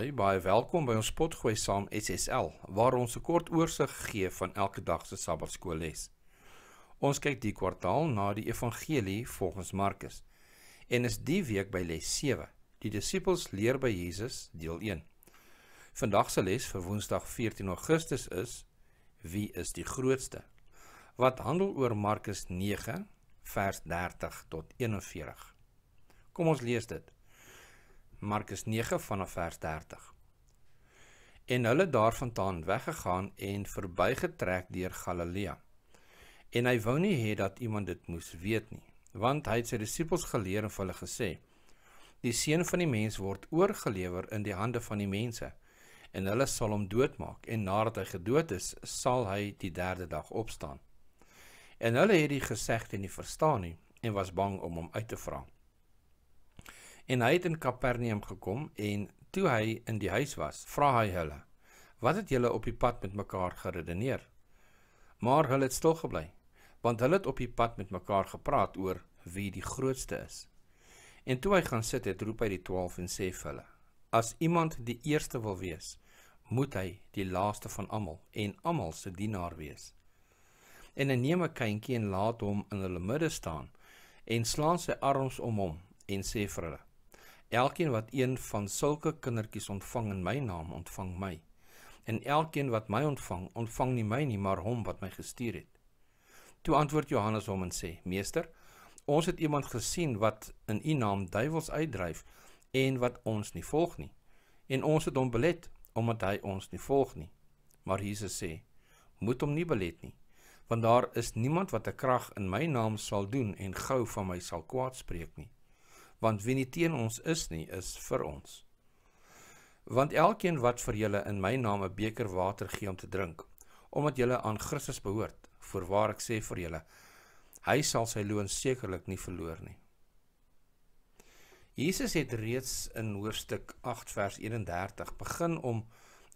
Hi, baie welkom by ons potgooi saam SSL waar ons 'n kort oorsig gee van elke dag se Sabbatskoolles. Ons kyk die kwartaal na die evangelie volgens Markus en is die week by les 7, die disippels leer by Jesus, deel 1. Vandag se les vir Woensdag 14 Augustus is wie is die grootste? Wat handel oor Markus 9 vers 30 tot 41. Kom ons lees dit. Markus 9 vanaf vers 30. En hulle daarvandaan weggegaan en verbygetrek deur Galilea. En hy wou nie hê dat iemand dit moes weet nie, want hy het sy disippels geleer en vir hulle gesê: Die seun van die mens word oorgelewer in die hande van die mense, en hulle sal hom doodmaak, en nadat hy gedood is, sal hy die derde dag opstaan. En hulle het die gesegde nie verstaan nie en was bang om hom uit te vra. En hy het in Kapernaum gekom en toe hy in die huis was, vra hy hulle: "Wat het julle op die pad met mekaar geredeneer?" Maar hulle het stil gebly, want hulle het op die pad met mekaar gepraat oor wie die grootste is. En toe hy gaan sit, het roep hy die 12 en sê vir hulle: "As iemand die eerste wil wees, moet hy die laaste van almal en almal se dienaar wees." En hy neem 'n kindjie en laat hom in hulle midde staan en slaan sy arms om hom en sê vir hulle: Elkeen wat een van sulke kindertjies ontvang in my naam, ontvang my. En elkeen wat my ontvang, ontvang nie my nie, maar hom wat my gestuur het. Toe antwoord Johannes hom en sê: Meester, ons het iemand gesien wat in u naam duiwels uitdryf en wat ons nie volg nie. En ons het hom belet omdat hy ons nie volg nie. Maar Jesus sê: Moet hom nie belet nie, want daar is niemand wat 'n krag in my naam sal doen en gou van my sal kwaad spreek nie want wie nie teen ons is nie, is vir ons. Want elkeen wat vir julle in my naam 'n beker water gee om te drink, omdat julle aan Christus behoort, voorwaar ek sê vir julle, hy sal sy loon sekerlik nie verloor nie. Jesus het reeds in hoofstuk 8 vers 31 begin om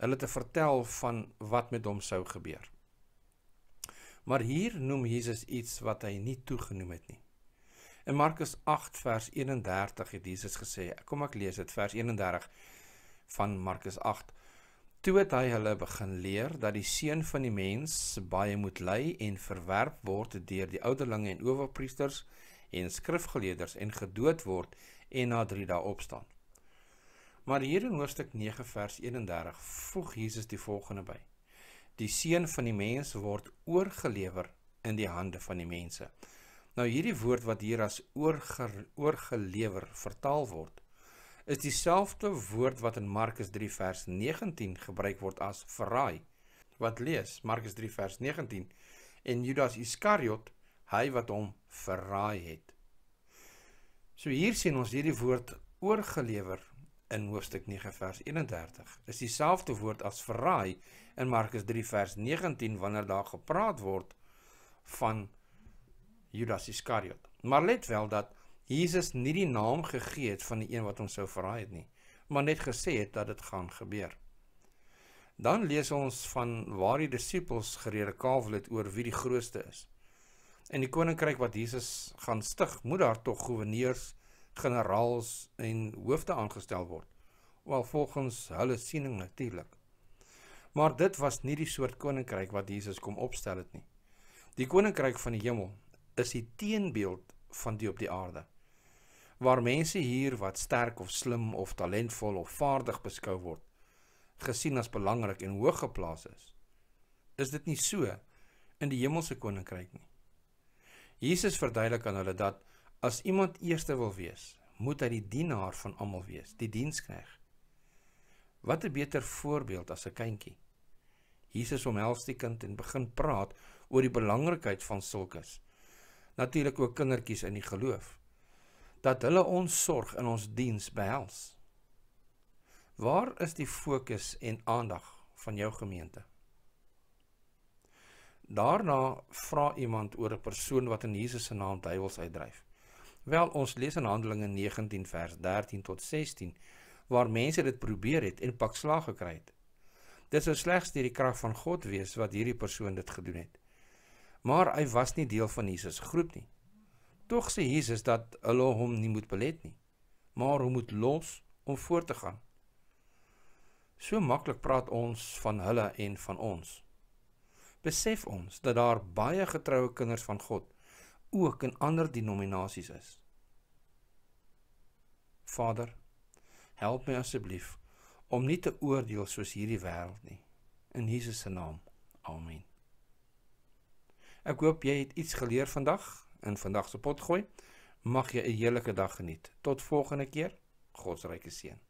hulle te vertel van wat met hom sou gebeur. Maar hier noem Jesus iets wat hy nie toegenoem het nie. In Markus 8 vers 31 het Jesus gesê, kom ek lees dit vers 31 van Markus 8. Toe het hy hulle begin leer dat die seun van die mens baie moet ly en verwerp word deur die ouderlinge en owerpriesters en skrifgeleerders en gedood word en na 3 dae opstaan. Maar hier in hoofstuk 9 vers 31 voeg Jesus die volgende by. Die seun van die mens word oorgelewer in die hande van die mense. Nou hierdie woord wat hier as oorger, oorgelewer vertaal word, is dieselfde woord wat in Markus 3 vers 19 gebruik word as verraai. Wat lees Markus 3 vers 19 en Judas Iskariot, hy wat hom verraai het. So hier sien ons hierdie woord oorgelewer in hoofstuk 9 vers 31. Is dieselfde woord as verraai in Markus 3 vers 19 wanneer daar gepraat word van Judas Iskariot. Maar let wel dat Jesus nie die naam gegee het van die een wat hom sou verraai het nie, maar net gesê het dat dit gaan gebeur. Dan lees ons van waar die disippels geredekavel het oor wie die grootste is. En die koninkryk wat Jesus gaan stig, moet daar tog goewerneurs, generaals en hoofde aangestel word. Wel volgens hulle siening natuurlik. Maar dit was nie die soort koninkryk wat Jesus kom opstel het nie. Die koninkryk van die hemel is die teenbeeld van die op die aarde waar mense hier wat sterk of slim of talentvol of vaardig beskou word gesien as belangrik en hoog geplaas is is dit nie so in die hemelse koninkryk nie Jesus verduidelik aan hulle dat as iemand eerste wil wees moet hy die dienaar van almal wees die dienskneg wat 'n beter voorbeeld as 'n kindjie Jesus omhels die kind en begin praat oor die belangrikheid van sulkes natuurlik ook kindertjies in die geloof dat hulle ons sorg in ons diens behels. Waar is die fokus en aandag van jou gemeente? Daarna vra iemand oor 'n persoon wat in Jesus se naam duiwels uitdryf. Wel, ons lees in Handelinge 19 vers 13 tot 16 waar mense dit probeer het en pak slaag gekry het. Dit sou slegs deur die krag van God wees wat hierdie persoon dit gedoen het maar hy was nie deel van Jesus groep nie. Tog sê Jesus dat hulle hom nie moet belet nie, maar hom moet los om voort te gaan. So maklik praat ons van hulle en van ons. Besef ons dat daar baie getroue kinders van God ook in ander denominasies is. Vader, help my asseblief om nie te oordeel soos hierdie wêreld nie. In Jesus se naam. Amen. Ek hoop jy het iets geleer vandag in vandag se potgooi. Mag jy 'n heerlike dag geniet. Tot volgende keer. God se ryke seën.